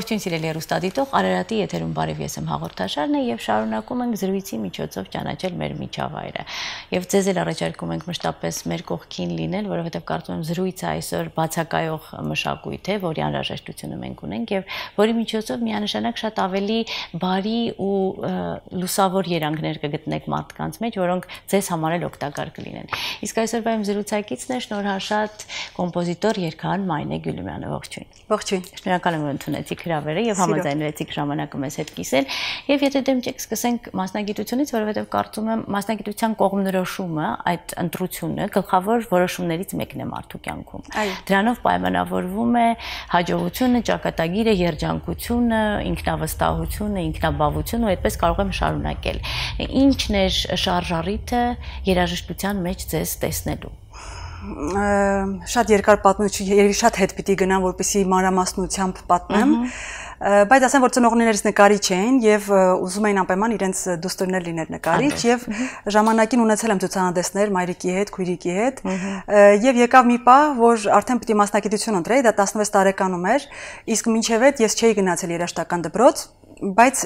Ողջույն սիրելի հեռուստադիտող, Արարատի եթերում բարև ես եմ հաղորդաշարն է եւ շարունակում ենք զրույցի միջոցով ճանաչել մեր միջավայրը։ Եվ ձեզ էլ առաջարկում ենք մշտապես մեր կողքին լինել, որովհետեւ կարծում եմ զրույցը այսօր բացակայող մշակույթ է, որի անհրաժեշտությունը մենք ունենք եւ որի միջոցով միանշանակ շատ ավելի բարի ու լուսավոր երանգներ կգտնեք մարդկանց մեջ, որոնք ձեզ համար էլ օգտակար կլինեն։ Իսկ այսօր իմ զրուցակիցն է շնորհաշատ կոմպոզիտոր Երքան Մայնե Գյուլյանը ողջույն։ Ողջույն։ Շնորհակալ եմ որ ընդունեցիք հրավերը եւ համաձայնվեցիք ժամանակը մեզ հետ կիսել։ Եվ եթե դեմ չեք, սկսենք մասնագիտությունից, որովհետեւ կարծում եմ մասնագիտության կողմնորոշումը, այդ ընտրությունը գլխավոր որոշումներից մեկն է մարդու կյանքում։ Դրանով պայմանավորվում է հաջողությունը, ճակատագիրը, երջանկությունը, ինքնավստահությունը, ինքնաբավությունը ու այդպես կարող եմ շարունակել։ Ինչն է շարժառիթը երաժշտության մեջ ձեզ տեսնելու շատ երկար պատմություն, երևի շատ հետ պիտի գնամ, որպեսզի մանրամասնությամբ պատմեմ, բայց ասեմ, որ ծնողներս նկարիչ էին եւ ուզում էին անպայման իրենց դոստորներ լինել նկարիչ եւ ժամանակին ունեցել եմ ցուցահանդեսներ մայրիկի հետ, քույրիկի հետ եւ եկավ մի պահ, որ արդեն պիտի մասնակցություն ընտրեի, դա 16 տարեկանում էր, իսկ մինչեւ այդ ես չէի գնացել երաժշտական դպրոց բայց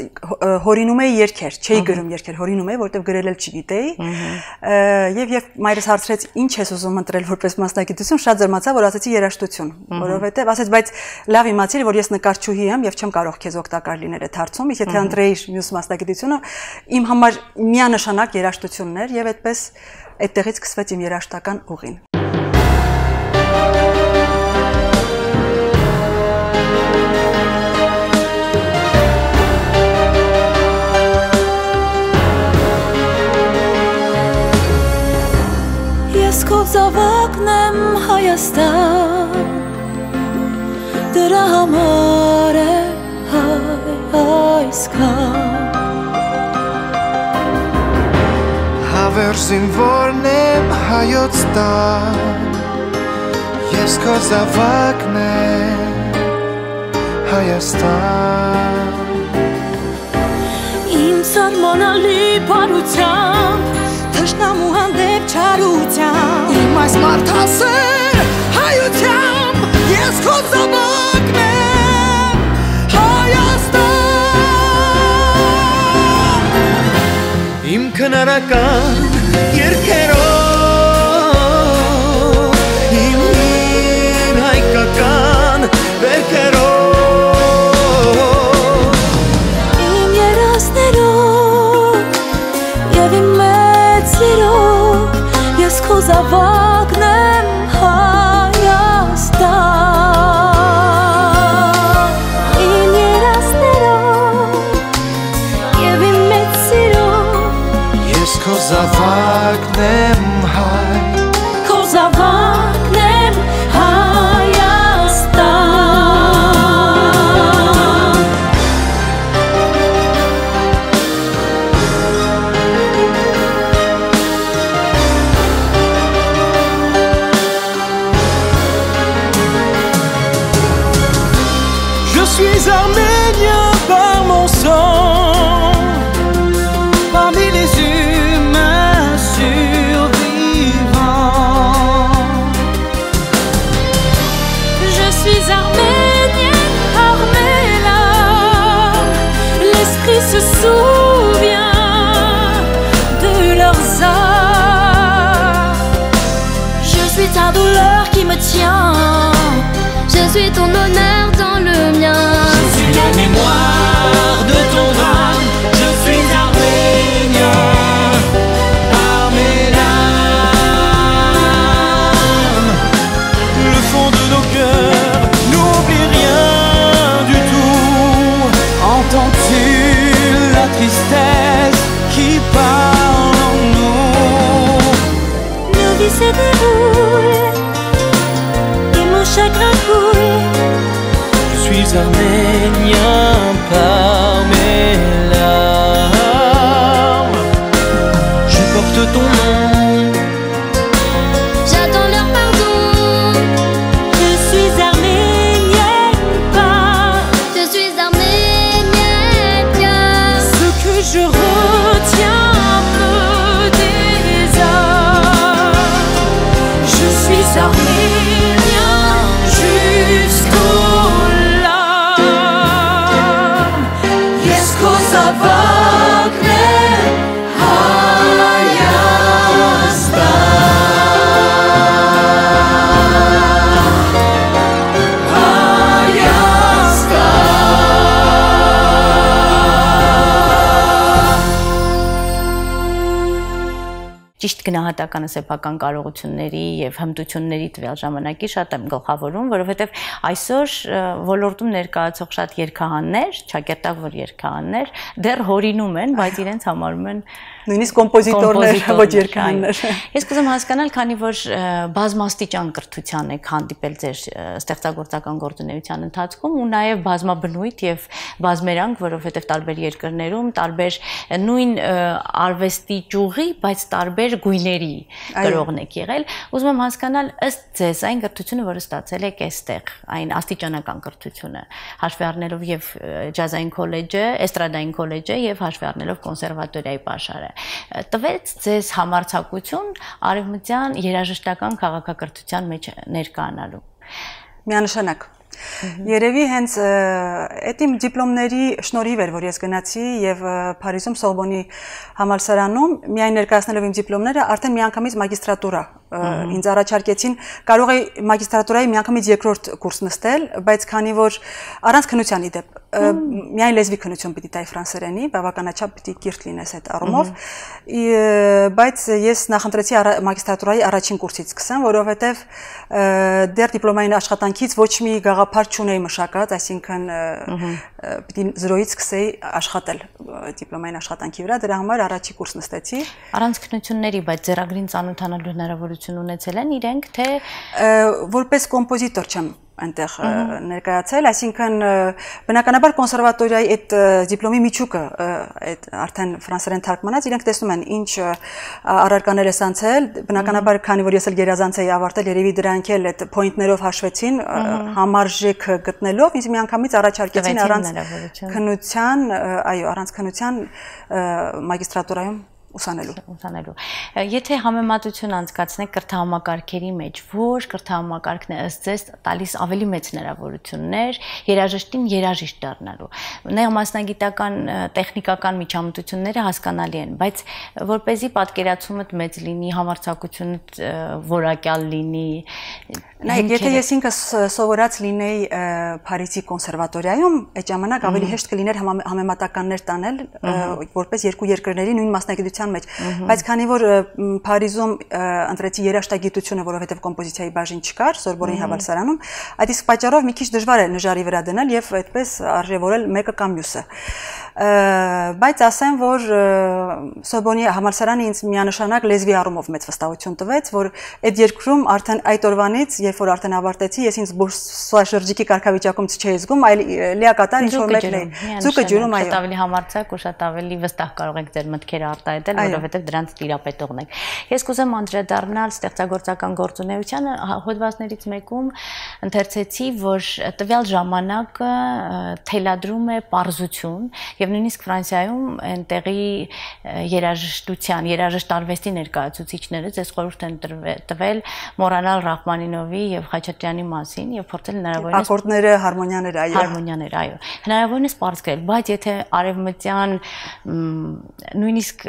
հորինում էի երկեր, չէի գրում երկեր, հորինում էի, որտեվ գրել էլ չգիտեի։ Եվ եւ մայրս հարցրեց, ինչ ես ուզում ընտրել որպես մասնագիտություն, շատ զրմացա, որ ասացի երաժշտություն, որովհետեւ ասեց, բայց լավ իմացիր, որ ես նկարչուհի եմ եւ չեմ կարող քեզ օգտակար լինել այդ հարցում, եթե ընտրեի մյուս մասնագիտությունը, իմ համար միանշանակ երաժշտությունն էր եւ այդպես այդտեղից սկսվեց իմ երաժշտական ուղին։ ես քո զավակն եմ Հայաստան Դրա համար է հայ այսքան Հավեր զինվորն եմ հայոց տան Ես քո զավակն եմ Հայաստան Իմ սարմանալի բարությամբ Թշնամու հանդեպ չարուց ես մարդասեր հայությամ ես քո զավակն եմ Հայաստան Իմ քնարական dark C'est ton honneur. arménien par mes Je porte ton nom. J'attends leur pardon. Je suis arménien par. Je suis arménien Ce que je գնահատականը սեփական կարողությունների եւ հմտությունների տվյալ ժամանակի շատ եմ գլխավորում, որովհետեւ այսօր ոլորտում ներկայացող շատ երկհաններ, ճակերտավոր երկհաններ դեռ հորինում են, բայց իրենց համարում են նույնիսկ կոմպոզիտորներ, ոչ երգաններ։ Ես կուզեմ հասկանալ, քանի որ բազմաստիճան կրթության եք հանդիպել ձեր ստեղծագործական գործունեության ընթացքում ու նաև բազմաբնույթ եւ բազմերանգ, որովհետեւ տարբեր երկրներում, տարբեր նույն արվեստի ճյուղի, բայց տարբեր գույների գրողն եք եղել։ Ուզում եմ հասկանալ ըստ ձեզ այն կրթությունը, որը ստացել եք այստեղ, այն աստիճանական կրթությունը, հաշվի առնելով եւ ջազային քոլեջը, էստրադային քոլեջը եւ հաշվի առնելով կոնսերվատորիայի աշխարհը տվեց ձեզ համարձակություն արևմտյան երաժշտական քաղաքակրթության մեջ ներկայանալու։ Միանշանակ Երևի հենց այդ իմ դիպլոմների շնորհիվ էր, որ ես գնացի եւ Փարիզում Սորբոնի համալսարանում միայն ներկայացնելով իմ դիպլոմները, արդեն միանգամից մագիստրատուրա ինձ առաջարկեցին, կարող էի մագիստրատուրայի միանգամից երկրորդ կուրս նստել, բայց քանի որ առանց քնության իդեպ միայն լեզվի քնություն պիտի տայի ֆրանսերենի, բավականաչափ պիտի կիրթ լինես այդ առումով։ Բայց ես նախընտրեցի մագիստրատուրայի առաջին կուրսից սկսեմ, որովհետև դեռ դիպլոմային աշխատանքից ոչ մի գաղափար չունեի մշակած, այսինքն պիտի զրոյից սկսեի աշխատել դիպլոմային աշխատանքի վրա, դրա համար առաջի կուրս նստեցի։ Առանց քնությունների, բայց ձեռագրին ծանոթանալու հնարավորություն ունեցել են իրենք, թե որպես կոմպոզիտոր չեմ այնտեղ ներկայացել, այսինքն բնականաբար կոնսերվատորիայի այդ դիպլոմի միջուկը այդ արդեն ֆրանսերեն թարգմանած իրենք տեսնում են ինչ առարկաներ է սանցել, բնականաբար քանի որ ես էլ երազանց էի ավարտել, երևի դրանք էլ այդ պոինտներով հաշվեցին համարժեք գտնելով, ինձ միանգամից առաջարկեցին առանց քնության, այո, առանց քնության մագիստրատուրայում ուսանելու։ Ուսանելու։ Եթե համեմատություն անցկացնենք կրթահամակարգերի մեջ, որ կրթահամակարգն է ըստ ձեզ տալիս ավելի մեծ հնարավորություններ երաժշտին երաժիշտ դառնալու։ Նեղ մասնագիտական տեխնիկական միջամտությունները հասկանալի են, բայց որ เป զի պատկերացումդ մեծ լինի, համարձակությունդ որակյալ լինի։ Նայեք, եթե ես ինքս սովորած լինեի Փարիզի կոնսերվատորիայում, այդ ժամանակ ավելի հեշտ կլիներ համեմատականներ տանել, որպես երկու երկրների նույն մասնագիտության երաժշտության մեջ, բայց քանի որ Փարիզում ընտրեցի երաժշտագիտությունը, որովհետև կոմպոզիցիայի բաժին չկար, Սորբորի հավալսարանում, այդ իսկ պատճառով մի քիչ դժվար է նժարի վրա դնել եւ այդպես արժևորել մեկը կամ մյուսը բայց ասեմ, որ Սոբոնի համալսարանը ինձ միանշանակ լեզվի առումով մեծ վստահություն տվեց, որ այդ երկրում արդեն այդ օրվանից, երբ որ արդեն ավարտեցի, ես ինձ բուրսա շրջիկի կարգավիճակում չէի զգում, այլ լիակատար ինչ որ մեկն էի։ Ձուկը ջուրում այո։ Շատ ավելի համարձակ ու շատ ավելի վստահ կարող եք ձեր մտքերը արտահայտել ստեղծել, որովհետև դրանց տիրապետողն եք։ Ես կուզեմ անդրադառնալ ստեղծագործական գործունեությանը հոդվածներից մեկում ընթերցեցի, որ տվյալ ժամանակը թելադրում է պարզություն եւ նույնիսկ Ֆրանսիայում այնտեղի երաժշտության, երաժշտ արվեստի ներկայացուցիչները ձեզ խորհուրդ են տվել մոռանալ Ռախմանինովի եւ Խաչատրյանի մասին եւ փորձել հնարավորինս ակորդները, հարմոնիաները, այո։ Հարմոնիաները, այո։ Հնարավորինս բարձրել, բայց եթե արևմտյան նույնիսկ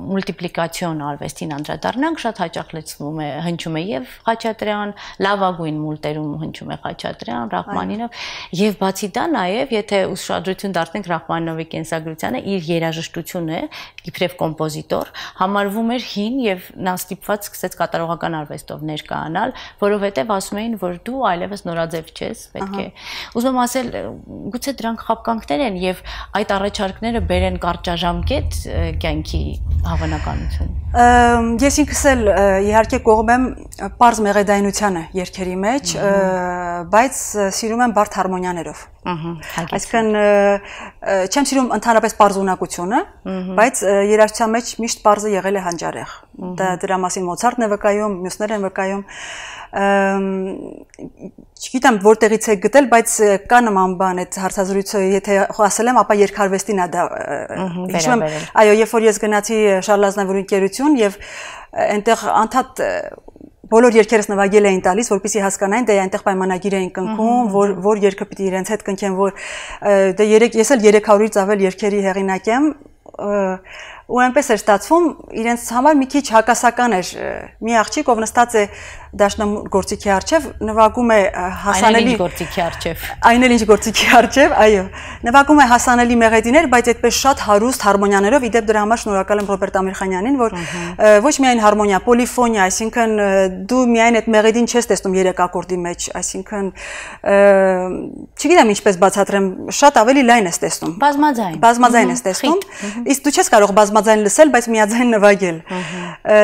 մուլտիպլիկացիոն արվեստին անդրադառնանք, շատ հաճախ լցվում է հնչում է եւ Խաչատրյան, լավագույն մուլտերում հնչում է Խաչատրյան, Ռախմանինով եւ բացի դա նաեւ եթե ուշադրություն դարձնենք Ռախմանինովի կենսագրությանը, իր երաժշտությունը, իբրև կոմպոզիտոր, համարվում էր հին եւ նա ստիպված սկսեց կատարողական արվեստով ներկայանալ, որովհետեւ ասում էին, որ դու այլևս նորաձև չես, պետք է։ Ուզում եմ ասել, գուցե դրանք խապկանքներ են եւ այդ առաջարկները բերեն կարճաժամկետ կյանքի հավանականություն։ Ես ինքս էլ իհարկե կողմ եմ པարզ մեղեդայնությանը երկերի մեջ, բայց սիրում եմ բարդ հարմոնիաներով։ Ահա։ Այսինքն չեմ սիրում ընդհանրապես parzunakutyune, բայց երաժշտության մեջ միշտ parzը եղել է հանճարեղ։ Դա դրա մասին Մոցարտն է վկայում, մյուսներն են վկայում։ Չգիտեմ որտեղից է գտել, բայց կա նման բան այդ հարցազրույցը, եթե ասել եմ, ապա երկարվեստին է դա։ Հիշում եմ, այո, երբ որ ես գնացի Շարլազնավուրի ընկերություն եւ այնտեղ անդադ բոլոր երկերս նվագել էին տալիս, որպեսզի հասկանային, դե այնտեղ պայմանագիր էին կնքում, որ որ երկը պիտի իրենց հետ կնքեն, որ դե 3 ես էլ 300-ից ավել երկերի հեղինակ եմ, ու այնպես էր ստացվում, իրենց համար մի քիչ հակասական էր։ Մի աղջիկ, ով նստած է դաշնամ գործիքի արչև, նվագում է հասանելի գործիքի արչև։ Այն էլ ինչ գործիքի արչև, այո։ Նվագում է հասանելի մեղեդիներ, բայց այդպես շատ հարուստ հարմոնիաներով, իդեպ դրա համար շնորհակալ եմ Ռոբերտ Ամիրխանյանին, որ ոչ միայն հարմոնիա, պոլիֆոնիա, այսինքն դու միայն այդ մեղեդին չես տեսնում երեք ակորդի մեջ, այսինքն չգիտեմ ինչպես բացատրեմ, շատ ավելի լայն ես տեսնում։ Բազմաձայն։ Բազմաձայն ես տեսնում։ Իսկ դու չես կարող բազ բազմաձայն լսել, բայց միաձայն նվագել։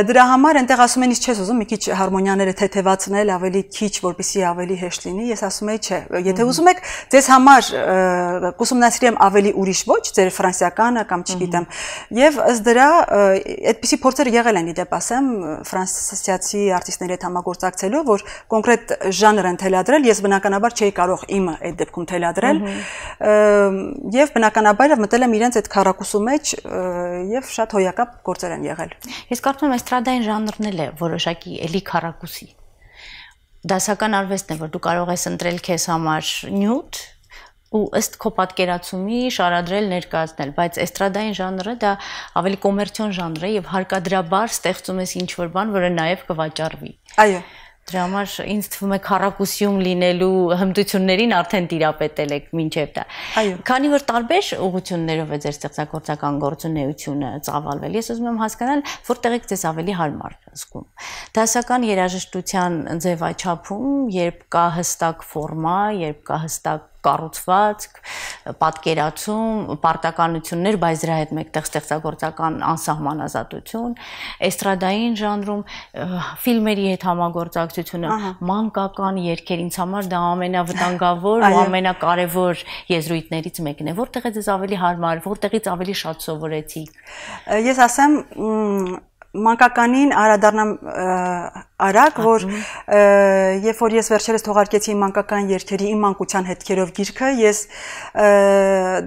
Դրա համար այնտեղ ասում են, իսկ չես ուզում մի քիչ հարմոնիաները թեթևացնել, ավելի քիչ, որպեսզի ավելի հեշտ լինի։ Ես ասում եի, չէ, եթե ուզում եք, ձեզ համար կուսումնասիրեմ ավելի ուրիշ ոչ, ձեր ֆրանսիականը կամ չգիտեմ։ Եվ ըստ դրա այդպիսի փորձեր եղել են իդեպ ասեմ ֆրանսիացի արտիստների հետ համագործակցելու, որ կոնկրետ ժանր են թելադրել, ես բնականաբար չէի կարող իմը այդ դեպքում թելադրել։ Եվ բնականաբար մտել եմ իրենց այդ քարակուսու մեջ եւ եւ շատ հոյակապ գործեր են եղել։ Ես կարծում եմ էստրադային ժանրն էլ է որոշակի էլի քարակուսի։ Դասական արվեստն է, որ դու կարող ես ընտրել քեզ համար նյութ ու ըստ քո պատկերացումի շարադրել ներկայացնել, բայց էստրադային ժանրը դա ավելի կոմերցիոն ժանր է եւ հարկադրաբար ստեղծում ես ինչ որ բան, որը նաեւ կվաճառվի։ Այո։ Դրա համար ինձ թվում է քարակուսիում լինելու հմտություններին արդեն տիրապետել եք մինչև դա։ Այո։ Քանի որ տարբեր ուղություններով է ձեր ստեղծագործական գործունեությունը ծավալվել, ես ուզում եմ հասկանալ, որտեղ եք ձեզ ավելի հարմար զգում։ Դասական երաժշտության ձևաչափում, երբ կա հստակ ֆորմա, երբ կա հստակ կառուցվածք, պատկերացում, պարտականություններ, բայց դրա հետ մեկտեղ ստեղծագործական անսահման ազատություն, էստրադային ժանրում ֆիլմերի հետ համագործակցությունը, մանկական երգեր ինձ համար դա ամենավտանգավոր ու ամենակարևոր եզրույթներից մեկն է, որտեղ է ձեզ ավելի հարմար, որտեղից ավելի շատ սովորեցիք։ Ես ասեմ մանկականին արադառնամ արագ, որ երբ որ ես վերջերս թողարկեցի մանկական երկերի իմ մանկության հետքերով գիրքը, ես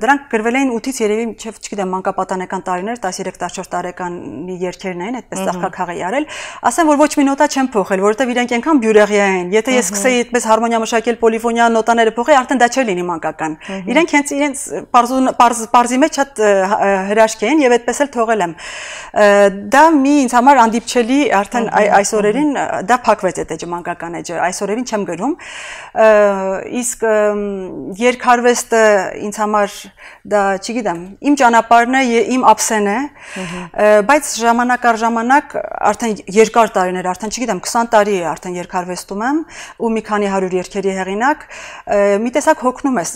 դրանք գրվել էին 8-ից երևի չեվ չգիտեմ մանկապատանեկան տարիներ, 13-14 տարեկանի երկերն էին, այդպես ծաղկակաղ էի արել, ասեմ որ ոչ մի նոտա չեմ փոխել, որովհետև իրենք այնքան բյուրեղյա են։ Եթե ես սկսեի այդպես հարմոնիա մշակել պոլիֆոնիա նոտաները փոխել, արդեն դա չէր լինի մանկական։ Իրենք հենց իրենց parz parzi մեջ հատ հրաշք են եւ այդպես էլ թողել եմ։ Դա մի Քանի ինձ համար անդիպչելի արդեն այս օրերին դա փակվեց այդ էջը մանկական էջը, այս օրերին չեմ գրում։ Իսկ երկարվեստը ինձ համար դա, չգիտեմ, իմ ճանապարհն է, իմ ափսեն է, բայց ժամանակ առ ժամանակ արդեն երկար տարիներ, արդեն չգիտեմ, 20 տարի է արդեն երկարվեստում եմ ու մի քանի 100 երկերի հեղինակ, մի տեսակ հոգնում ես,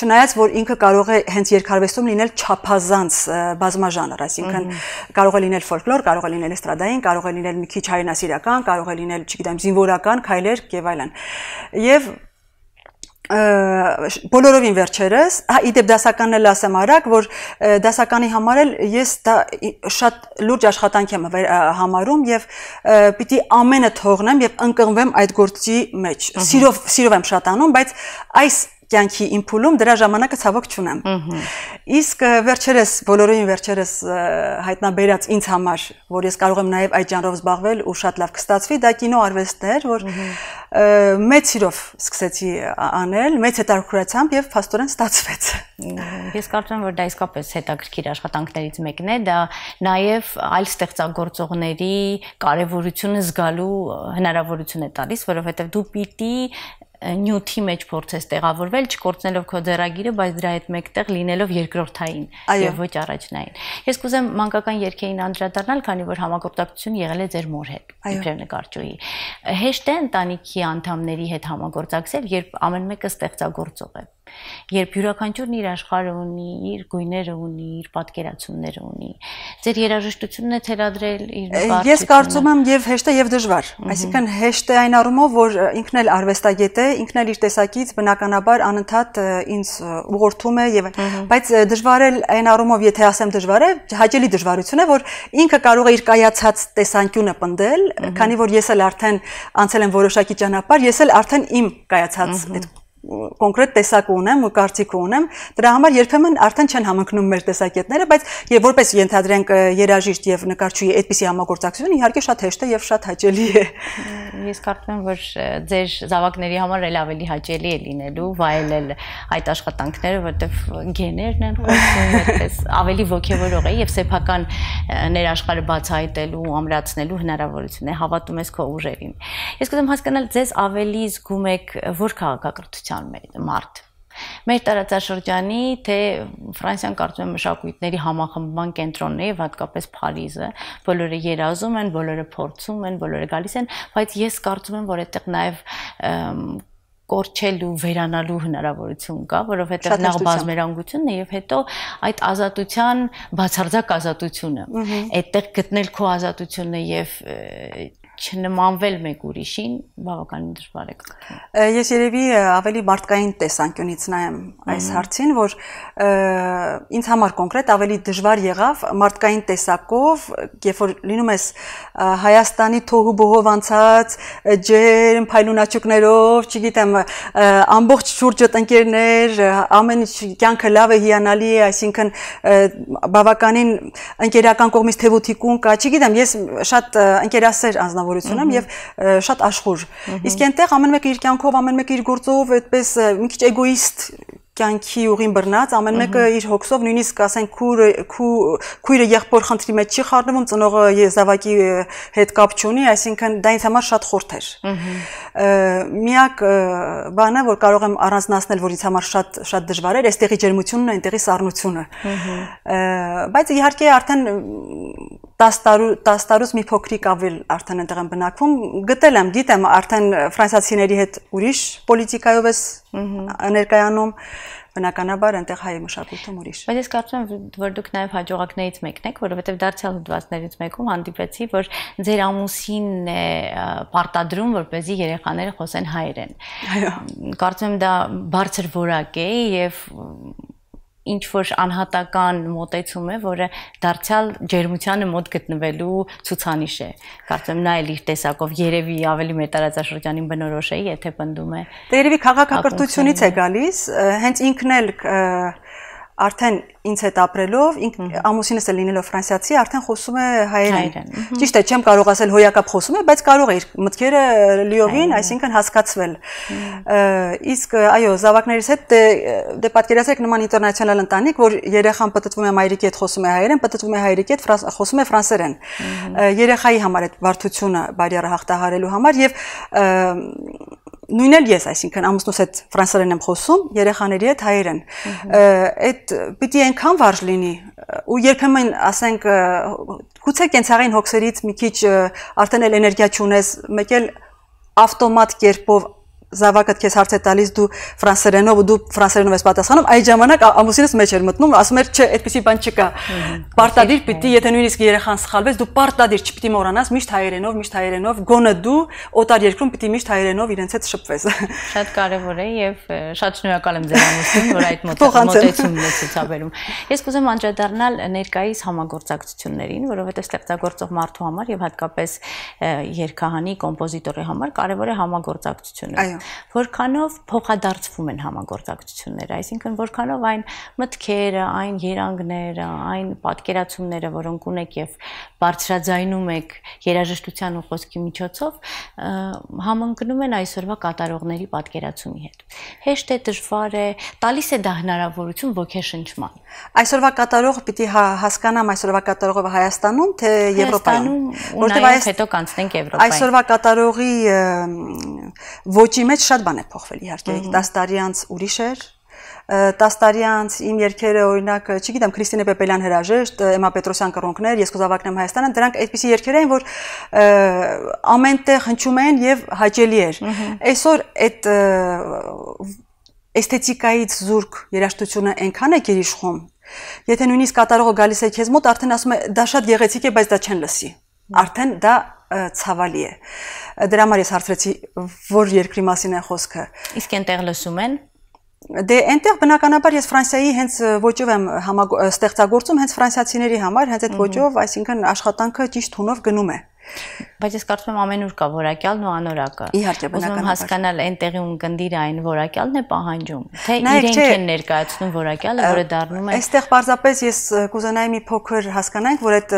չնայած որ ինքը կարող է հենց երկարվեստում լինել չափազանց բազմաժանր, այսինքն կարող է լինել ֆոլկլոր, կարող է կարող է լինել էստրադային, կարող է լինել մի քիչ հայրենասիրական, կարող է լինել, չգիտեմ, զինվորական քայլեր եւ այլն։ Եվ բոլորովին վերջերս, հա իդեպ դասականն էլ ասեմ արագ, որ դասականի համար էլ ես դա շատ լուրջ աշխատանք եմ համարում եւ պիտի ամենը թողնեմ եւ ընկնվեմ այդ գործի մեջ։ Սիրով սիրով եմ շատ անում, բայց այս կյանքի իմ փուլում դրա ժամանակը ցավոք չունեմ։ Իսկ վերջերս բոլորովին վերջերս հայտնաբերած ինձ համար, որ ես կարող եմ նաև այդ ժանրով զբաղվել ու շատ լավ կստացվի, դա կինոարվեստն էր, որ մեծ իրով սկսեցի անել, մեծ հետաքրքրությամբ եւ փաստորեն ստացվեց։ Ես կարծում եմ, որ դա իսկապես հետաքրքիր աշխատանքներից մեկն է, դա նաև այլ ստեղծագործողների կարևորությունը զգալու հնարավորություն է տալիս, որովհետեւ դու պիտի նյութի մեջ փորձես տեղավորվել, չկորցնելով քո ձեռագիրը, բայց դրա հետ մեկտեղ լինելով երկրորդային եւ ոչ առաջնային։ Ես կուզեմ մանկական երկեին անդրադառնալ, քանի որ համագործակցություն եղել է ձեր մոր հետ, իբրև նկարչուհի։ Հեշտ է ընտանիքի անդամների հետ համագործակցել, երբ ամեն մեկը ստեղծագործող է։ Այո Երբ յուրաքանչյուրն իր աշխարհը ունի, իր գույները ունի, իր պատկերացումները ունի, ձեր երաժշտությունն է թելադրել իր նպատակը։ Ես կարծում եմ եւ հեշտ է եւ դժվար։ Այսինքն հեշտ է այն առումով, որ ինքն էլ արվեստագետ է, ինքն էլ իր տեսակից բնականաբար անընդհատ ինձ ուղղորդում է եւ բայց դժվար էլ այն առումով, եթե ասեմ դժվար է, հաճելի դժվարություն է, որ ինքը կարող է իր կայացած տեսանկյունը պնդել, քանի որ ես էլ արդեն անցել եմ որոշակի ճանապարհ, ես էլ արդեն իմ կայացած այդ կոնկրետ տեսակ ունեմ ու կարծիք ունեմ, դրա համար երբեմն արդեն չեն համընկնում մեր տեսակետները, բայց եւ որպես ենթադրենք երաժիշտ եւ նկարչուի այդպիսի համագործակցությունը իհարկե շատ հեշտ է եւ շատ հաճելի է։ Ես կարծում եմ, որ ձեր զավակների համար էլ ավելի հաճելի է լինելու վայելել այդ աշխատանքները, որտեվ գեներն են խոսում, այդպես ավելի ողջևորող է եւ սեփական ներաշխարը բացահայտելու, ամրացնելու հնարավորություն է։ Հավատում ես քո ուժերին։ Ես կուզեմ հասկանալ ձեզ ավելի զգում եք որ քաղաքակրթություն բնակչության մարդ մեր տարածաշրջանի թե Ֆրանսիան կարծում եմ մշակույթների համախմբման կենտրոնն է եւ հատկապես Փարիզը բոլորը երազում են բոլորը փորձում են բոլորը գալիս են բայց ես կարծում եմ որ այդտեղ նաեւ կորչելու, վերանալու հնարավորություն կա, որովհետև նախ բազմերանգությունն է եւ հետո այդ ազատության բացարձակ ազատությունը, այդտեղ գտնել քո ազատությունը եւ չնմանվել մեկ ուրիշին բավականին դժվար է կգտնվի։ Ես երևի ավելի մարդկային տեսանկյունից նայեմ այս հարցին, որ ինձ համար կոնկրետ ավելի դժվար եղավ մարդկային տեսակով, երբ որ լինում ես Հայաստանի թոհուբոհով անցած ջերմ փայլունաճուկներով, չգիտեմ, ամբողջ շուրջդ ընկերներ, ամեն ինչ կյանքը լավ է հիանալի է, այսինքն բավականին ընկերական կողմից թևութիկուն կա, չգիտեմ, ես շատ ընկերասեր անձնավոր հնարավորություն եմ եւ շատ աշխուժ։ Իսկ այնտեղ ամեն մեկը իր կյանքով, ամեն մեկը իր գործով այդպես մի քիչ էգոիստ կյանքի ուղին բռնած, ամեն մեկը իր հոգսով նույնիսկ ասենք քուրը քույրը եղբոր խնդրի մեջ չի խառնվում, ծնողը զավակի հետ կապ չունի, այսինքն դա ինձ համար շատ խորթ էր։ Միակ բանը, որ կարող եմ առանձնացնել, որ ինձ համար շատ շատ դժվար էր, այստեղի ջերմությունն ու այնտեղի սառնությունը։ Բայց իհարկե արդեն 10 տարուց 10 տարուց մի փոքրիկ ավել արդեն այնտեղ եմ բնակվում, գտել եմ, գիտեմ, արդեն ֆրանսիացիների հետ ուրիշ պոլիտիկայով էս ներկայանում բնականաբար այնտեղ հայ մշակույթը ուրիշ։ Բայց ես կարծում եմ, որ դուք նաև հաջողակներից մեկն եք, որովհետև դարձյալ հոդվածներից մեկում հանդիպեցի, որ ձեր ամուսինն է պարտադրում, որպեսզի երեխաները խոսեն հայերեն։ Այո։ Կարծում եմ դա բարձր որակ է եւ ինչ որ անհատական մոտեցում է, որը դարձյալ ջերմությանը մոտ գտնվելու ցուցանիշ է։ Կարծեմ նա էլ իր տեսակով երևի ավելի մեր տարածաշրջանին բնորոշ է, եթե պնդում է։ Դա դե երևի քաղաքակրթությունից է գալիս, հենց ինքն էլ և, արդեն ինձ հետ ապրելով, ինքն ամուսինս է լինելով ֆրանսիացի, արդեն խոսում է հայերեն։ Ճիշտ է, չեմ կարող ասել հոյակապ խոսում է, բայց կարող է իր մտքերը լիովին, այսինքն հասկացվել։ Իսկ այո, զավակներից հետ դե, դե պատկերացրեք նման ինտերնացիոնալ ընտանիք, որ երեխան պատտվում է մայրիկի հետ խոսում է հայերեն, պատտվում է հայրիկի հետ խոսում է ֆրանսերեն։ Երեխայի համար այդ բարդությունը բարիերը հաղթահարելու համար եւ նույնն էլ ես, այսինքն ամուսնուս հետ ֆրանսերեն եմ խոսում, երեխաների հետ հայերեն։ Այդ պիտի այնքան վարժ լինի ու երբեմն ասենք գուցե կենցաղային հոգսերից մի քիչ արդեն էլ էներգիա չունես, մեկ էլ ավտոմատ կերպով զավակդ քեզ հարց է տալիս դու ֆրանսերենով ու դու ֆրանսերենով ես պատասխանում, այդ ժամանակ ամուսինս մեջ էր մտնում, ասում էր, չէ, այդպեսի բան չկա։ Պարտադիր պիտի, եթե նույնիսկ երեխան սխալվեց, դու պարտադիր չպիտի մոռանաս միշտ հայերենով, միշտ հայերենով, գոնը դու օտար երկրում պիտի միշտ հայերենով իրենց հետ շփվես։ Շատ կարևոր է եւ շատ շնորհակալ եմ ձեր ամուսին, որ այդ մոտեցումն է ցուցաբերում։ Ես կուզեմ անդրադառնալ ներկայիս համագործակցություններին, որովհետեւ ստեղծագործող մարդու համար եւ հատկապես երկհանի կոմպոզիտորի համար կարևոր է համագործակցությունը։ Այո որքանով փոխադարձվում են համագործակցությունները, այսինքն որքանով այն մտքերը, այն երանգները, այն պատկերացումները, որոնք ունեք եւ բարձրաձայնում եք երաժշտության ու խոսքի միջոցով, համընկնում են այսօրվա կատարողների պատկերացումի հետ։ Հեշտ է, դժվար է, տալիս է դա հնարավորություն ոգեշնչման։ Այսօրվա կատարողը պիտի հա, հասկանամ այսօրվա կատարողը Հայաստանում թե Եվրոպայում, որտեղ այս հետո կանցնենք Եվրոպային։ Այսօրվա կատարողի ոչի մեջ շատ բան է փոխվել իհարկե 10 տարի անց ուրիշ էր 10 տարի անց իմ երկերը օրինակ, չգիտեմ, Քրիստինե Պեպելյան հրաժեշտ, Էմա Պետրոսյան կռունկներ, ես կուզավակնեմ Հայաստանը, դրանք այդպիսի երկեր էին, որ ամենտեղ հնչում էին եւ հաճելի էր։ Այսօր այդ էսթետիկայից զուրկ երաժշտությունը այնքան է գերիշխում։ Եթե նույնիսկ կատարողը գալիս է քեզ մոտ, արդեն ասում է՝ դա շատ գեղեցիկ է, բայց դա չեն լսի։ Արդեն դա ցավալի է։ Դրա համար ես հարցրեցի, որ երկրի մասին է խոսքը։ Իսկ այնտեղ լսում են Դե այնտեղ բնականաբար ես Ֆրանսիայի հենց ոճով եմ ստեղծագործում հենց ֆրանսիացիների համար, հենց այդ ոճով, այսինքն աշխատանքը ճիշտ հունով գնում է։ Բայց ես կարծում եմ ամենուր կա որակյալն ու անորակը։ Իհարկե, բնականաբար։ Ուզում եմ հասկանալ այնտեղի ում գնդիր այն որակյալն է պահանջում, թե իրենք են ներկայացնում որակյալը, որը դառնում է։ Այստեղ պարզապես ես կուզենայի մի փոքր հասկանանք, որ այդ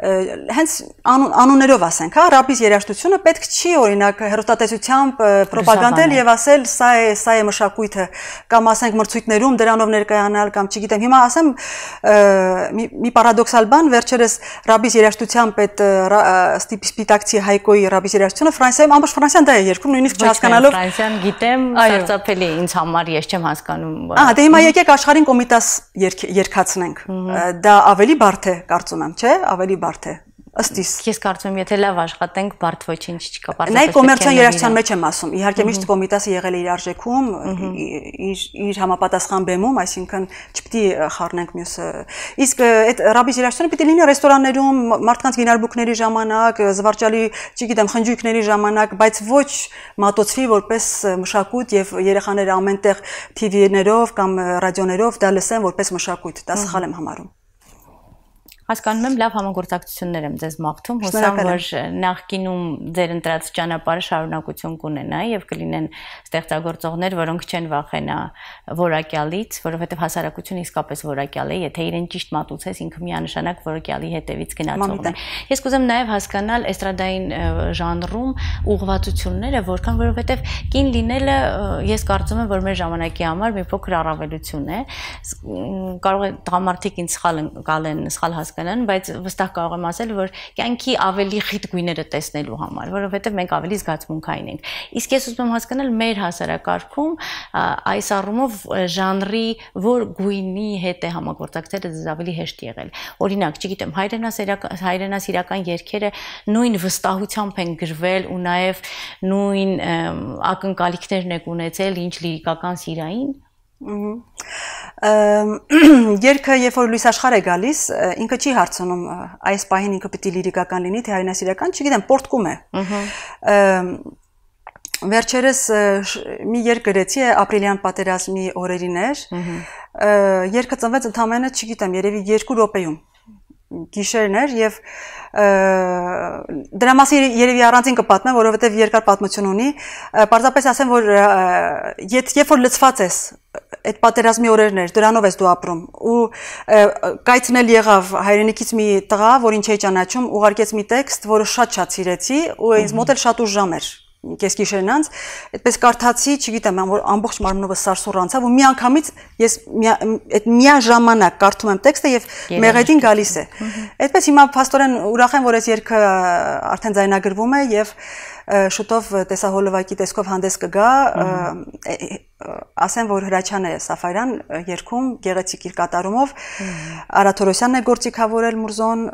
հենց անուններով ասենք, հա, ռապիզ երաշտությունը պետք չի օրինակ հերոստատեսությամբ ռոպագանդել եւ ասել սա է, սա է մշակույթը կամ ասենք մրցույթներում դրանով ներկայանալ կամ չգիտեմ։ Հիմա ասեմ մի պարադոքսալ բան, վերջերս ռապիզ երաշտությամբ այդ Սպիտակցի Հայկոյի ռաբիզերացիոնը Ֆրանսիայում ամբողջ Ֆրանսիան դա է երկում, նույնիսկ չհասկանալով Ֆրանսիան գիտեմ, սարսափելի ինձ համար ես չեմ հասկանում։ Ահա դե հիմա եկեք աշխարհին կոմիտաս երկացնենք։ Դա ավելի բարդ է, կարծում եմ, չէ՞, ավելի բարդ է ըստ իս։ Ես կարծում եմ, եթե լավ աշխատենք, բարդ ոչինչ չկա, բարձր։ Նայեք կոմերցիոն երաժշտության մեջ եմ ասում։ Իհարկե միշտ կոմիտասը եղել է իր արժեքում, իր իր համապատասխան բեմում, այսինքն չպիտի խառնենք մյուսը։ Իսկ այդ ռաբիզ երաժշտությունը պիտի լինի ռեստորաններում, մարդկանց գինարբուկների ժամանակ, զվարճալի, չգիտեմ, խնջույքների ժամանակ, բայց ոչ մատուցվի որպես մշակույթ եւ երեխաները ամենտեղ TV-ներով կամ ռադիոներով դա լսեն որպես մշակույթ։ Դա սխալ եմ համարում։ Հասկանում եմ, լավ համագործակցություններ եմ ձեզ մաղթում, հուսամ որ նախկինում ձեր ընտրած ճանապարհը շարունակություն կունենա եւ կլինեն ստեղծագործողներ, որոնք չեն վախենա որակյալից, որովհետեւ հասարակությունը իսկապես որակյալ է, եթե իրեն ճիշտ մատուցես, ինքը միանշանակ որակյալի հետևից գնացողն է։ Ես կուզեմ նաեւ հասկանալ էստրադային ժանրում ուղղվածությունները, որքան որովհետեւ կին լինելը ես կարծում եմ, որ մեր ժամանակի համար մի փոքր առավելություն է։ Կարող է տղամարդիկ ինձ սխալ գալեն, սխալ հասկանալ կստենան, բայց վստահ կարող եմ ասել, որ կյանքի ավելի խիտ գույները տեսնելու համար, որովհետև մենք ավելի զգացմունքային ենք։ Իսկ ես ուզում եմ հասկանալ մեր հասարակարգում այս առումով ժանրի որ գույնի հետ է համագործակցելը դες ավելի հեշտ եղել։ Օրինակ, չգիտեմ, հայրենասիրական հայրենասիրական երգերը նույն վստահությամբ են գրվել ու նաև նույն ակնկալիքներն եք ունեցել ինչ լիրիկական սիրային։ Ահա Երկը, երբ որ լույս աշխարհ է գալիս, ինքը չի հարցնում այս պահին ինքը պիտի լիրիկական լինի, թե հայնասիրական, չգիտեմ, պորտկում է։ Ահա։ Վերջերս մի երկ գրեցի ապրիլյան պատերազմի օրերին էր։ Երկը ծնվեց ընդամենը, չգիտեմ, երևի 2 րոպեում գիշերն էր եւ դրա մասին երևի առանցին կպատմեմ, որովհետեւ երկար պատմություն ունի։ Պարզապես ասեմ, որ եթե երբ որ լծված ես այդ պատերազմի օրերն էր, դրանով ես դու ապրում։ Ու կայցնել եղավ հայրենիքից մի տղա, որ ինչ էի ճանաչում, ուղարկեց մի տեքստ, որը շատ-շատ սիրեցի ու ինձ մոտ էլ շատ ուժ ժամ էր կես գիշերն անց այդպես կարդացի, չգիտեմ, որ ամբողջ մարմնովը սարսուռ անցավ ու միանգամից ես այդ միան ժամանակ կարդում եմ տեքստը եւ մեղեդին գալիս է։ Այդպես հիմա փաստորեն ուրախ եմ, որ այս երգը արդեն ձայնագրվում է եւ և շուտով տեսահոլովակի տեսքով հանդես կգա ասեմ որ Հրաչյանը Սաֆարյան երկում գեղեցիկ իր կատարումով Արաթորոսյանն է գործիքավորել Մուրզոն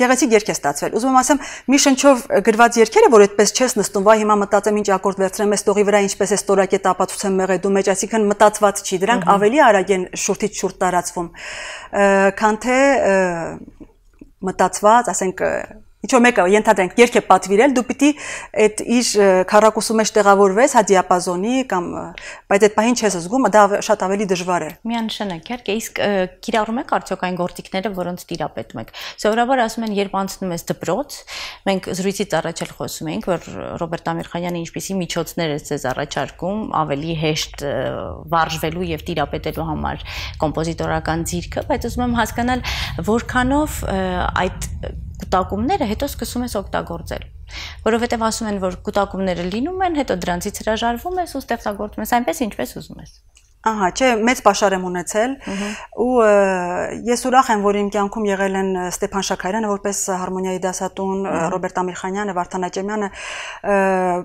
գեղեցիկ երգ է ստացվել ուզում եմ ասեմ մի շնչով գրված երգերը որ այդպես չես նստում վայ հիմա մտածեմ ինչ ակորդ վերցնեմ այս տողի վրա ինչպես է ստորակետ ապացուցեմ մեղեդու մեջ այսինքն մտածված չի դրանք ավելի արագ են շուրթից շուրթ տարածվում քան թե մտածված ասենք Ինչո՞ւ մեկը ենթադրենք երկ է պատվիրել, դու պիտի այդ իր քառակուսու մեջ տեղավորվես հա դիապազոնի կամ բայց այդ պահին չես զգում, դա շատ ավելի դժվար է։ Միանշանակ, իհարկե, իսկ կիրառում եք արդյոք այն գործիքները, որոնց տիրապետում եք։ Սովորաբար ասում են, երբ անցնում ես դպրոց, մենք զրույցից առաջ էլ խոսում էինք, որ Ռոբերտ Ամիրխանյանը ինչպիսի միջոցներ է ցեզ առաջարկում ավելի հեշտ վարժվելու եւ տիրապետելու համար կոմպոզիտորական ձիրքը, բայց ուզում եմ հասկանալ, որքանով այդ կուտակումները հետո սկսում ես օգտագործել որովհետև ասում են որ կուտակումները լինում են հետո դրանցից հրաժարվում ես ու ստեղծագործում ես այնպես ինչպես ուզում ես Ահա, չէ, մեծ pašար եմ ունեցել ու ես ուրախ եմ, որ իմ կյանքում եղել են Ստեփան Շաքարյանը որպես հարմոնիայի դասատուն, Ռոբերտ Ամիրխանյանը, Վարդան Աճեմյանը,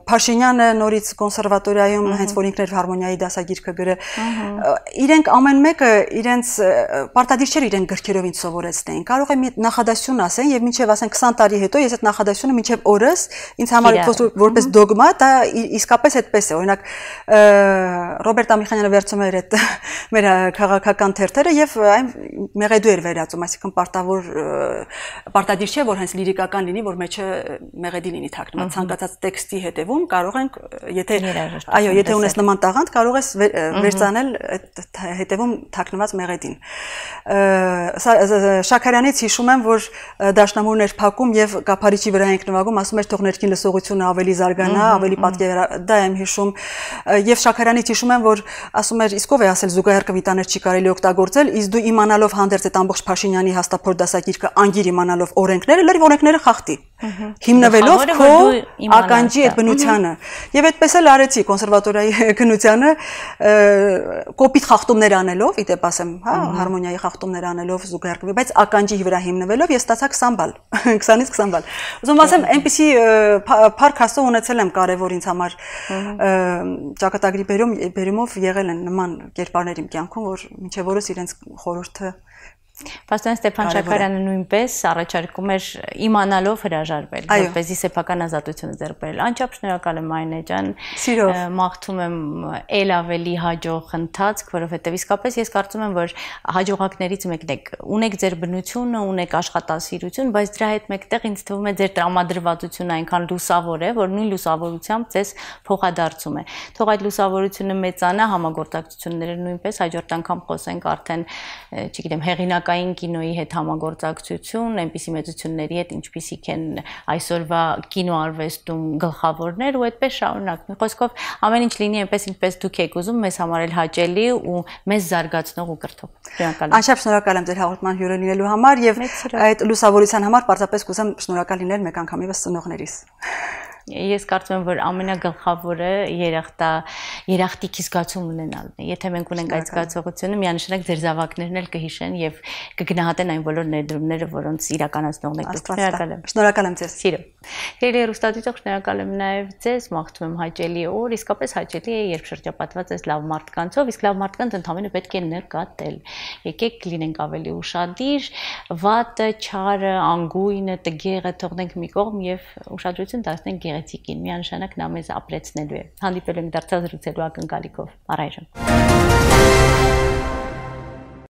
Փաշինյանը նորից կոնսերվատորիայում հենց որ ինքն էր հարմոնիայի դասագիրքը գրել։ Իրենք ամեն մեկը իրենց պարտադիր չէր իրենք գրքերով ինձ սովորեցնեին։ Կարող է մի նախադասություն ասեն եւ մինչեւ ասեն 20 տարի հետո ես այդ նախադասությունը մինչեւ օրս ինձ համար որպես դոգմա դա իսկապես այդպես է։ Օրինակ Ռոբերտ Ամիրխանյանը վերցում մեր այդ մեր քաղաքական թերթերը եւ այն մեղեդու էր վերածում, այսինքն պարտավոր պարտադիր չէ, որ հենց լիրիկական լինի, որ մեջը մեղեդի լինի թարգման։ Ցանկացած տեքստի հետևում կարող ենք, եթե այո, եթե ունես նման տաղանդ, կարող ես վերցանել այդ հետևում թարգնված մեղեդին։ Շաքարյանից հիշում եմ, որ դաշնամուրն էր փակում եւ գափարիչի վրա ենք նվագում, ասում էր թող ներքին լսողությունը ավելի զարգանա, ավելի պատկերա, դա եմ հիշում։ Եվ Շաքարյանից հիշում եմ, որ ասում էր իսկով է ասել զուգահեռ կվիտաներ չի կարելի օգտագործել, իսկ դու իմանալով հանդերձ այդ ամբողջ Փաշինյանի հաստափոր դասագիրքը անգիր իմանալով օրենքները, լրիվ օրենքները խախտի։ Հիմնվելով քո ականջի հա։ այդ բնությանը։ Եվ այդպես էլ արեցի կոնսերվատորիայի քնությանը կոպիտ խախտումներ անելով, ի դեպ ասեմ, հա, հարմոնիայի խախտումներ անելով զուգահեռ, բայց ականջի վրա հիմնվելով ես ստացա 20 բալ, 20-ից 20 բալ։ Ուզում ասեմ, այնպիսի փառք հաստո ունեցել եմ կարևոր ինձ համար ճակատագրի բերում բերումով եղել են նման նման կերպարներ իմ կյանքում, որ միջև որս իրենց խորհուրդը Պաստան Ստեփան Շաքարյանը նույնպես առաջարկում էր իմանալով հրաժարվել, որպեսզի սեփական ազատությունը ձեռք բերել։ Անչափ շնորհակալ եմ Այնե ջան։ Սիրով մաղթում եմ ել ավելի հաջող ընթացք, որովհետև իսկապես ես կարծում եմ, որ հաջողակներից մեկն եք։ Ունեք ձեր բնությունը, ունեք աշխատասիրություն, բայց դրա հետ մեկտեղ ինձ թվում է ձեր տրամադրվածությունը այնքան լուսավոր է, որ նույն լուսավորությամբ ձեզ փոխադարձում է։ Թող այդ լուսավորությունը մեծանա, համագործակցությունները նույնպես հաջորդ անգամ խոսենք արդեն, չգիտեմ, հեղինակ ժամանակային կինոյի հետ համագործակցություն, այնպիսի մեծությունների հետ, ինչպիսիք են այսօրվա կինոարվեստում գլխավորներ ու այդպես շարունակ։ Մի խոսքով ամեն ինչ լինի այնպես, ինչպես դուք եք ուզում, մեզ համար էլ հաճելի ու մեզ զարգացնող ու կրթող։ Շնորհակալ եմ։ Անշատ շնորհակալ եմ ձեր հաղորդման հյուրը լինելու համար եւ այդ լուսավորության համար պարզապես կուզեմ շնորհակալ լինել մեկ անգամիվս ծնողներիս։ Ես կարծում եմ, որ ամենագլխավորը երախտա երախտիկի զգացում ունենալն է։ Եթե մենք ունենք այդ զգացողությունը, միանշանակ ձեր զավակներն էլ կհիշեն եւ կգնահատեն այն բոլոր ներդրումները, որոնց իրականացնողն եք։ Շնորհակալ եմ։ Շնորհակալ եմ ձեզ։ Սիրո։ Երելի հեռուստադիտող, շնորհակալ եմ նաեւ ձեզ, մաղթում եմ հաճելի օր, իսկապես հաճելի է, երբ շրջապատված ես լավ մարդկանցով, իսկ լավ մարդկանց ընդհանրապես պետք է նկատել։ Եկեք լինենք ավելի ուրախadir, վատը, չարը, անգույնը, տգեղը թողնենք մի կողմ եւ ուշադրություն դարձնենք գեղեցիկին։ Միանշանակ նա մեզ ապրեցնելու է։ Հանդիպել եմ դարձած ռուցելու ակնկալիքով։ Առայժմ։